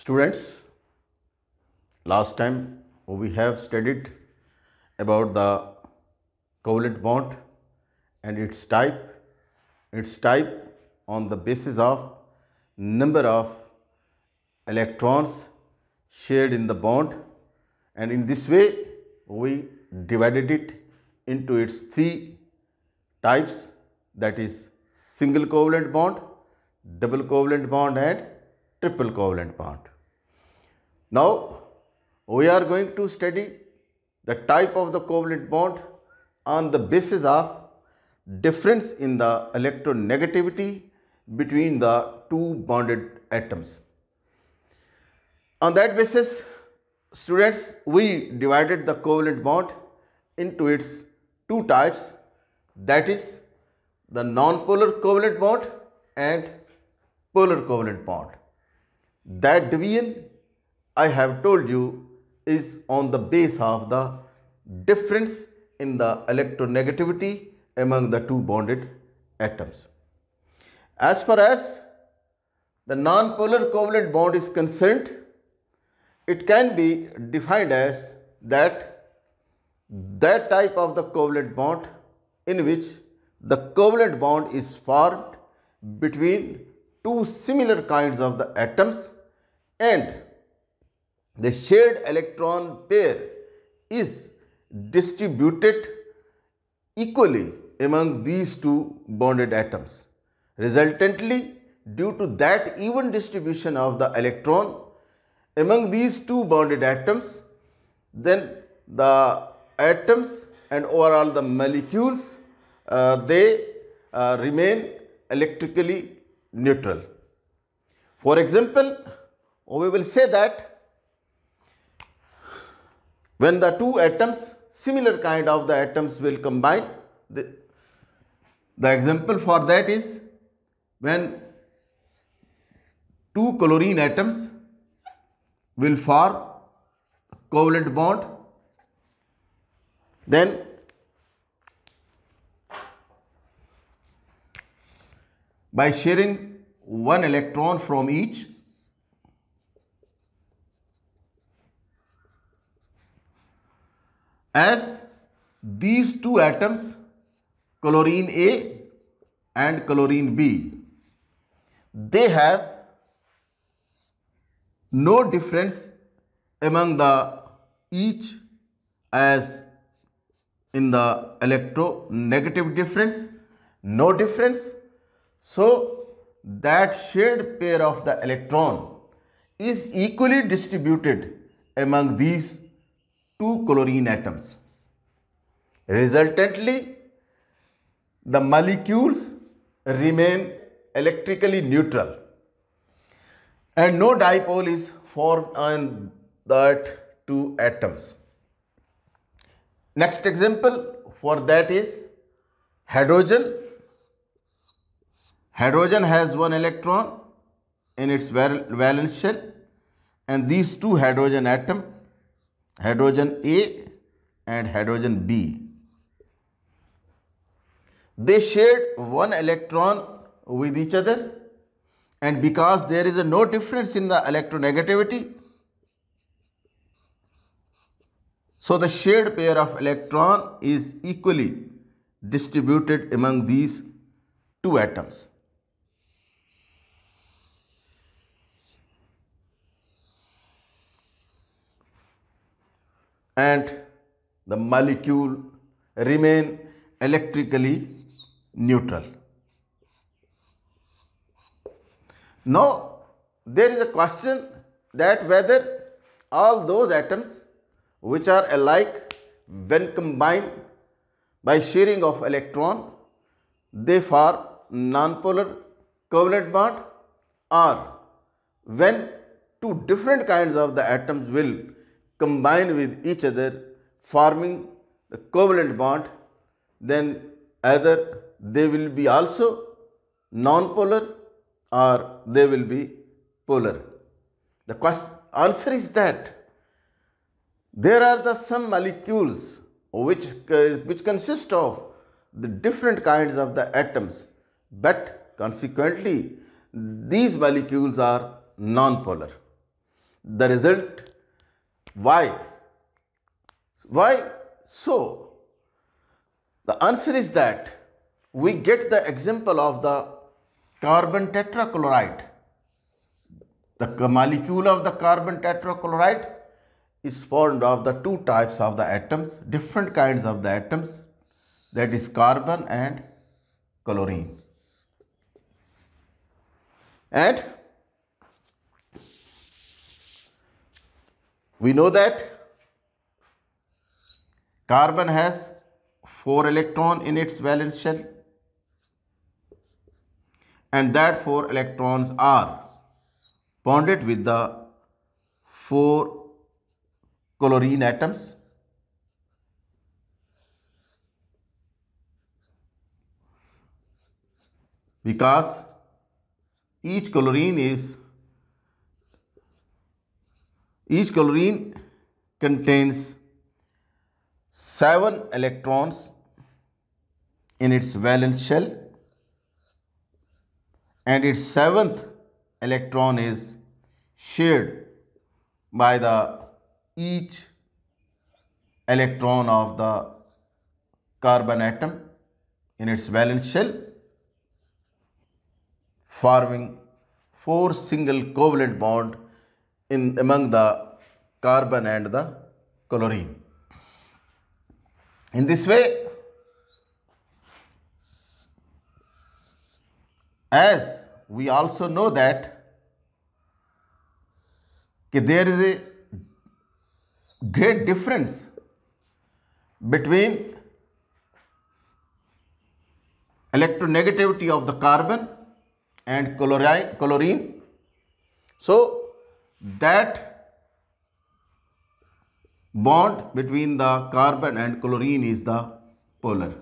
Students, last time we have studied about the covalent bond and its type, its type on the basis of number of electrons shared in the bond and in this way we divided it into its three types that is single covalent bond, double covalent bond and triple covalent bond. Now, we are going to study the type of the covalent bond on the basis of difference in the electronegativity between the two bonded atoms. On that basis, students, we divided the covalent bond into its two types that is the non-polar covalent bond and polar covalent bond. That division I have told you is on the base of the difference in the electronegativity among the two bonded atoms. As far as the nonpolar covalent bond is concerned, it can be defined as that that type of the covalent bond in which the covalent bond is formed between two similar kinds of the atoms and the shared electron pair is distributed equally among these two bonded atoms. Resultantly, due to that even distribution of the electron among these two bonded atoms, then the atoms and overall the molecules, uh, they uh, remain electrically neutral. For example, we will say that when the two atoms, similar kind of the atoms will combine, the, the example for that is when two chlorine atoms will form covalent bond, then by sharing one electron from each as these two atoms chlorine A and chlorine B they have no difference among the each as in the electronegative difference no difference so that shared pair of the electron is equally distributed among these two chlorine atoms. Resultantly, the molecules remain electrically neutral and no dipole is formed on that two atoms. Next example for that is hydrogen. Hydrogen has one electron in its valence shell and these two hydrogen atoms hydrogen A and hydrogen B. They shared one electron with each other and because there is a no difference in the electronegativity so the shared pair of electron is equally distributed among these two atoms. and the molecule remain electrically neutral. Now, there is a question that whether all those atoms which are alike when combined by sharing of electron they form nonpolar covalent bond or when two different kinds of the atoms will combine with each other forming the covalent bond then either they will be also non-polar or they will be polar. The question, answer is that there are the some molecules which, uh, which consist of the different kinds of the atoms but consequently these molecules are non-polar. The result why? Why so? The answer is that we get the example of the carbon tetrachloride. The molecule of the carbon tetrachloride is formed of the two types of the atoms, different kinds of the atoms that is carbon and chlorine. And We know that carbon has 4 electron in its valence shell and that 4 electrons are bonded with the 4 chlorine atoms because each chlorine is each chlorine contains 7 electrons in its valence shell and its 7th electron is shared by the each electron of the carbon atom in its valence shell forming four single covalent bond in among the carbon and the chlorine. In this way, as we also know that there is a great difference between electronegativity of the carbon and chlorine. So, that bond between the carbon and chlorine is the polar.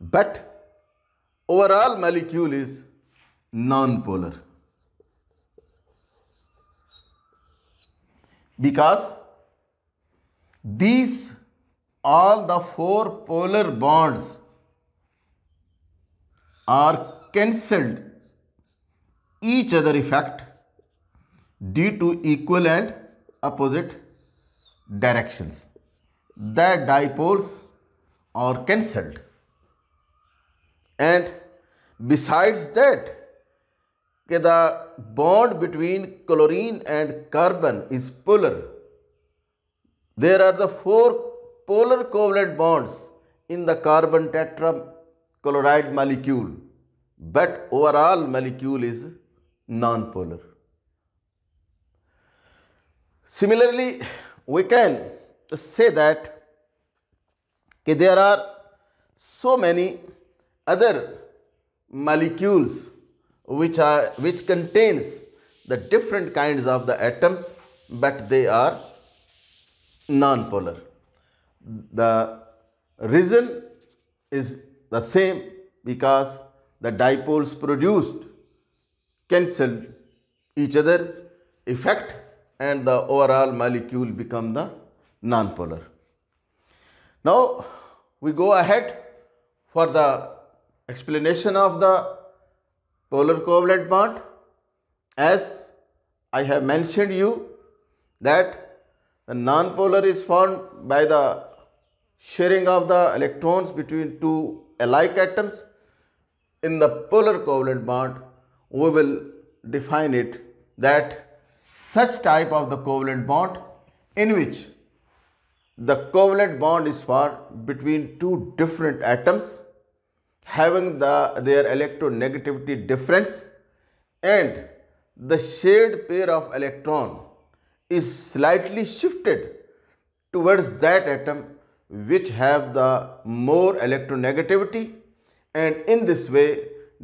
But overall molecule is non-polar. Because these all the four polar bonds are cancelled each other effect due to equal and opposite directions. The dipoles are cancelled. And besides that, the bond between chlorine and carbon is polar. There are the four polar covalent bonds in the carbon tetrachloride molecule but overall molecule is nonpolar. Similarly, we can say that there are so many other molecules which are which contains the different kinds of the atoms but they are nonpolar. The reason is the same because the dipoles produced cancel each other effect and the overall molecule become the nonpolar. Now we go ahead for the explanation of the polar covalent bond as I have mentioned you that the nonpolar is formed by the sharing of the electrons between two alike atoms in the polar covalent bond, we will define it that such type of the covalent bond in which the covalent bond is formed between two different atoms having the, their electronegativity difference and the shared pair of electron is slightly shifted towards that atom which have the more electronegativity and in this way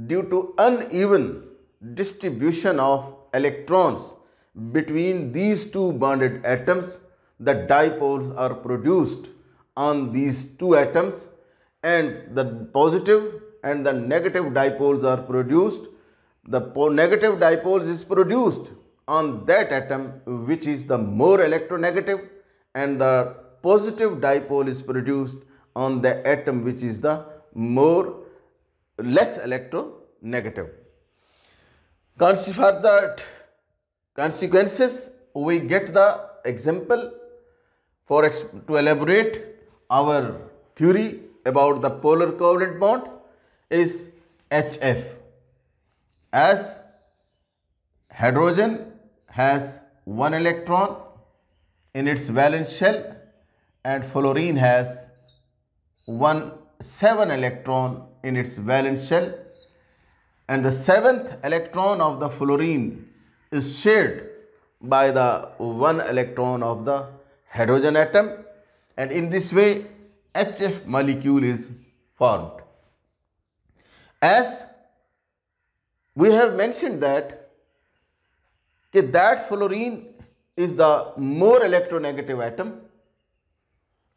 due to uneven distribution of electrons between these two bonded atoms the dipoles are produced on these two atoms and the positive and the negative dipoles are produced the negative dipoles is produced on that atom which is the more electronegative and the positive dipole is produced on the atom which is the more less electronegative. Consider that consequences, we get the example for to elaborate our theory about the polar covalent bond is HF as hydrogen has one electron in its valence shell and fluorine has one seven electron in its valence shell and the seventh electron of the fluorine is shared by the one electron of the hydrogen atom and in this way HF molecule is formed. As we have mentioned that that fluorine is the more electronegative atom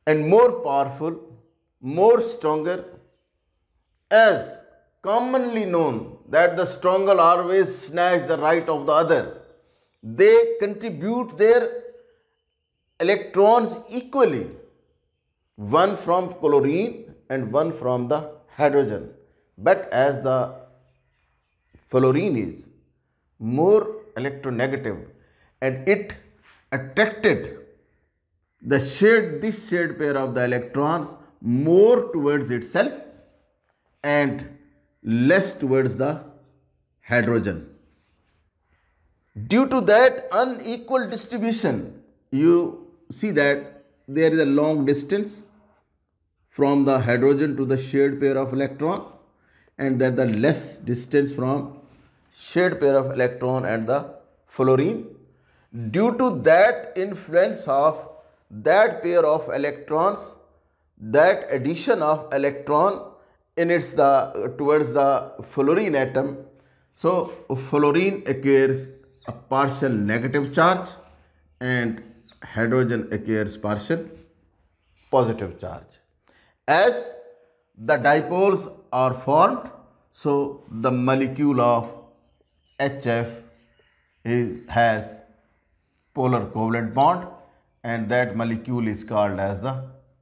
and more powerful, more stronger as commonly known that the stronger always snatch the right of the other. They contribute their electrons equally, one from chlorine and one from the hydrogen. But as the fluorine is more electronegative and it attracted the shared this shared pair of the electrons more towards itself and less towards the hydrogen. Due to that unequal distribution, you see that there is a long distance from the hydrogen to the shared pair of electron and that the less distance from shared pair of electron and the fluorine. Due to that influence of that pair of electrons, that addition of electron in it's the towards the fluorine atom. So fluorine acquires a partial negative charge and hydrogen acquires partial positive charge. As the dipoles are formed, so the molecule of HF is, has polar covalent bond and that molecule is called as the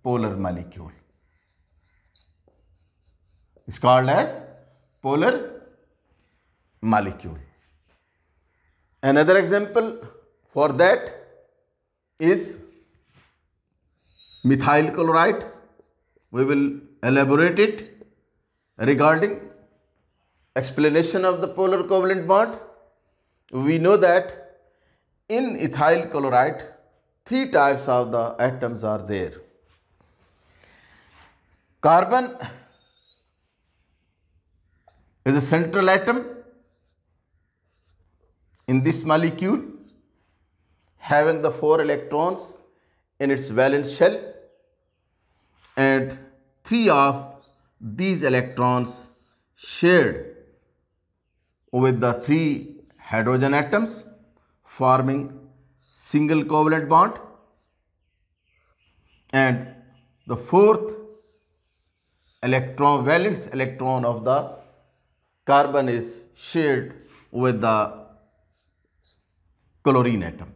polar molecule is called as polar molecule. Another example for that is methyl chloride. We will elaborate it regarding explanation of the polar covalent bond. We know that in ethyl chloride, three types of the atoms are there. Carbon is a central atom in this molecule having the four electrons in its valence shell and three of these electrons shared with the three hydrogen atoms forming single covalent bond and the fourth electron valence electron of the carbon is shared with the chlorine atom.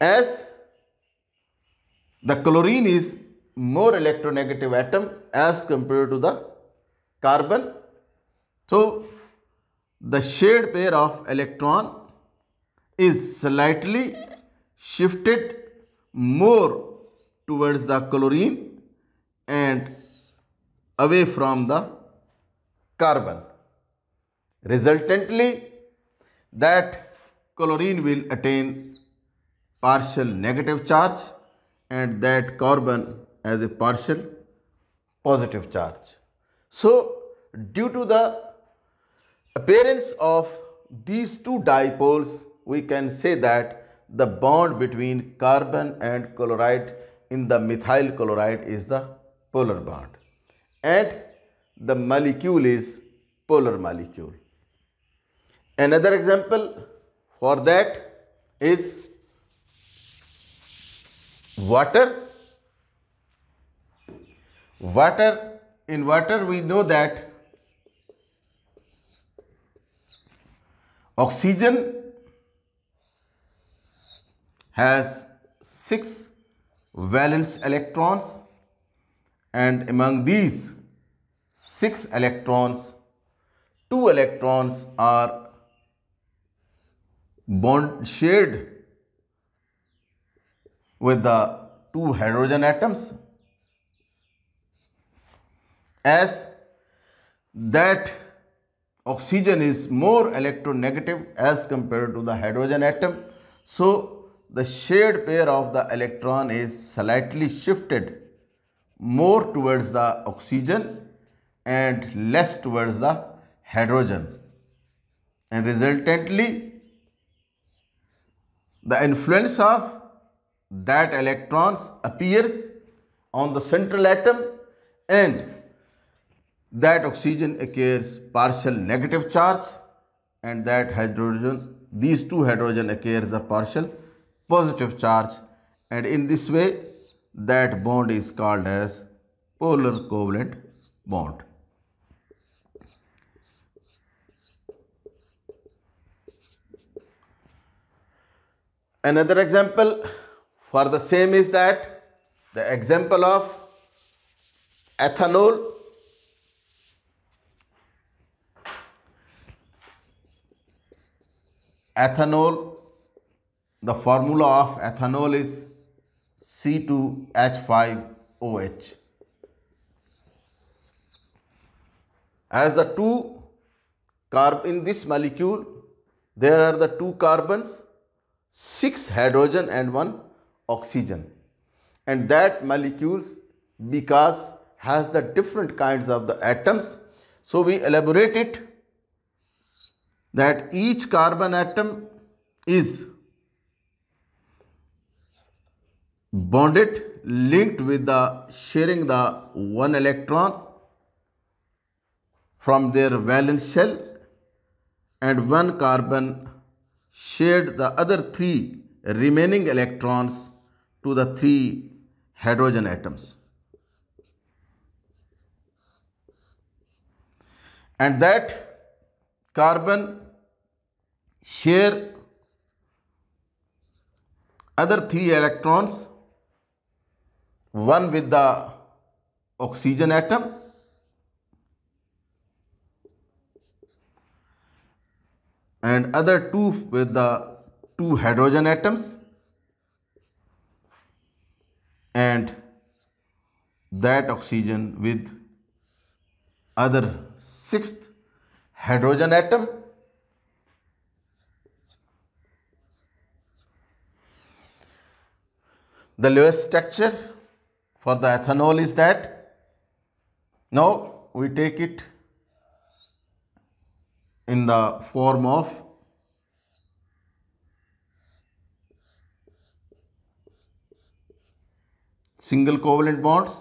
As the chlorine is more electronegative atom as compared to the carbon, so the shared pair of electron is slightly shifted more towards the chlorine and away from the carbon. Resultantly, that chlorine will attain partial negative charge and that carbon as a partial positive charge. So, due to the appearance of these two dipoles, we can say that the bond between carbon and chloride in the methyl chloride is the polar bond and the molecule is polar molecule. Another example for that is water. Water, in water we know that oxygen has 6 valence electrons and among these 6 electrons, 2 electrons are bond shared with the two hydrogen atoms as that oxygen is more electronegative as compared to the hydrogen atom. So, the shared pair of the electron is slightly shifted more towards the oxygen and less towards the hydrogen. And resultantly, the influence of that electrons appears on the central atom and that oxygen acquires partial negative charge and that hydrogen, these two hydrogen acquires a partial positive charge and in this way that bond is called as polar covalent bond. Another example for the same is that the example of ethanol ethanol the formula of ethanol is C2H5OH. As the two carb in this molecule, there are the two carbons, six hydrogen and one oxygen. And that molecules because has the different kinds of the atoms. So we elaborate it that each carbon atom is bonded linked with the sharing the one electron from their valence shell and one carbon shared the other three remaining electrons to the three hydrogen atoms. And that carbon share other three electrons one with the oxygen atom and other two with the two hydrogen atoms and that oxygen with other sixth hydrogen atom the lowest structure for the ethanol is that now we take it in the form of single covalent bonds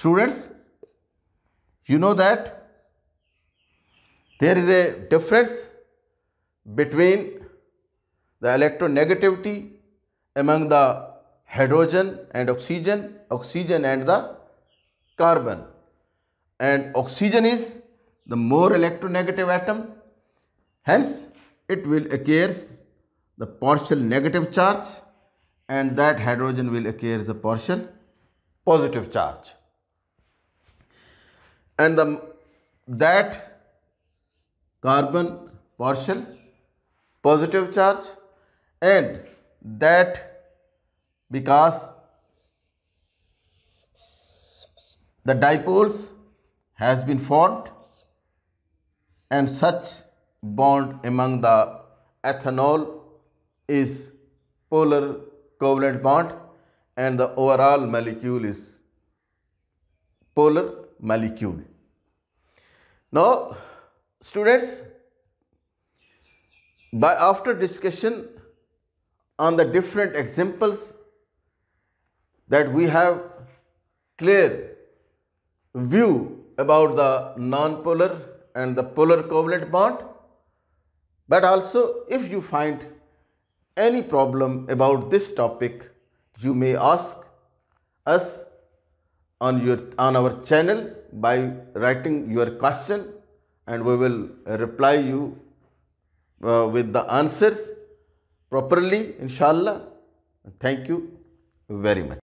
Students, you know that there is a difference between the electronegativity among the hydrogen and oxygen, oxygen and the carbon. And oxygen is the more electronegative atom. Hence, it will acquires the partial negative charge and that hydrogen will acquires the partial positive charge. And the, that carbon partial positive charge and that because the dipoles has been formed and such bond among the ethanol is polar covalent bond and the overall molecule is polar molecule. Now students, by after discussion on the different examples that we have clear view about the nonpolar and the polar covalent bond but also if you find any problem about this topic you may ask us on your on our channel by writing your question and we will reply you uh, with the answers properly inshallah thank you very much